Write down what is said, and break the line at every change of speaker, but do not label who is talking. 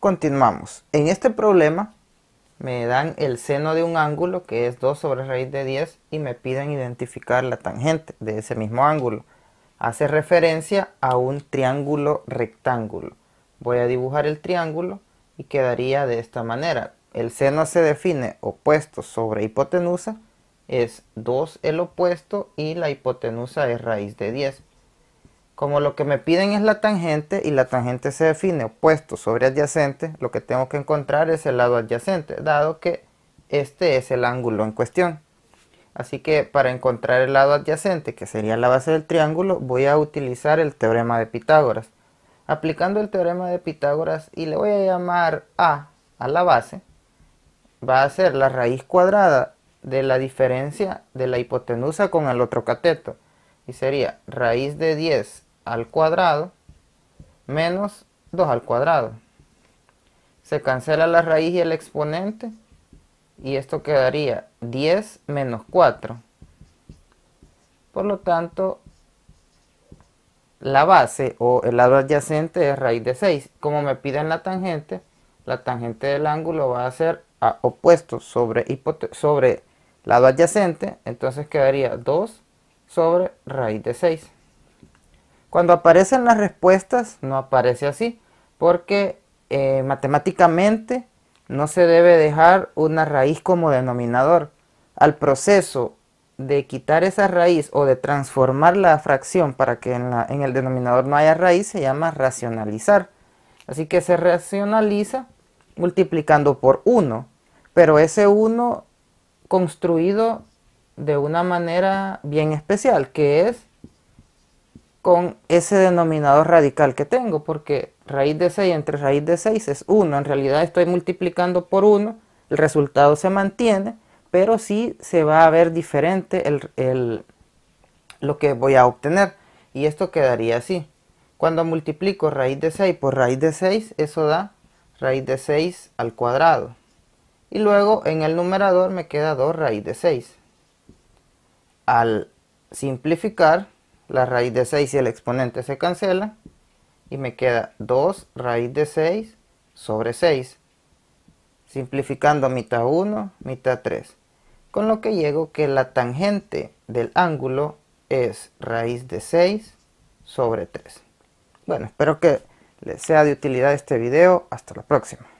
Continuamos. En este problema me dan el seno de un ángulo que es 2 sobre raíz de 10 y me piden identificar la tangente de ese mismo ángulo. Hace referencia a un triángulo rectángulo. Voy a dibujar el triángulo y quedaría de esta manera. El seno se define opuesto sobre hipotenusa, es 2 el opuesto y la hipotenusa es raíz de 10. Como lo que me piden es la tangente y la tangente se define opuesto sobre adyacente, lo que tengo que encontrar es el lado adyacente, dado que este es el ángulo en cuestión. Así que para encontrar el lado adyacente, que sería la base del triángulo, voy a utilizar el teorema de Pitágoras. Aplicando el teorema de Pitágoras y le voy a llamar A a la base, va a ser la raíz cuadrada de la diferencia de la hipotenusa con el otro cateto. Y sería raíz de 10 al cuadrado menos 2 al cuadrado. Se cancela la raíz y el exponente y esto quedaría 10 menos 4. Por lo tanto, la base o el lado adyacente es raíz de 6. Como me piden la tangente, la tangente del ángulo va a ser opuesto sobre, sobre lado adyacente, entonces quedaría 2 sobre raíz de 6. Cuando aparecen las respuestas no aparece así, porque eh, matemáticamente no se debe dejar una raíz como denominador. Al proceso de quitar esa raíz o de transformar la fracción para que en, en el denominador no haya raíz se llama racionalizar. Así que se racionaliza multiplicando por 1, pero ese 1 construido de una manera bien especial, que es con ese denominador radical que tengo, porque raíz de 6 entre raíz de 6 es 1. En realidad estoy multiplicando por 1, el resultado se mantiene, pero sí se va a ver diferente lo que voy a obtener. Y esto quedaría así. Cuando multiplico raíz de 6 por raíz de 6, eso da raíz de 6 al cuadrado. Y luego en el numerador me queda 2 raíz de 6. Al simplificar, la raíz de 6 y el exponente se cancelan y me queda 2 raíz de 6 sobre 6, simplificando mitad 1, mitad 3, con lo que llego que la tangente del ángulo es raíz de 6 sobre 3. Bueno, espero que les sea de utilidad este video. Hasta la próxima.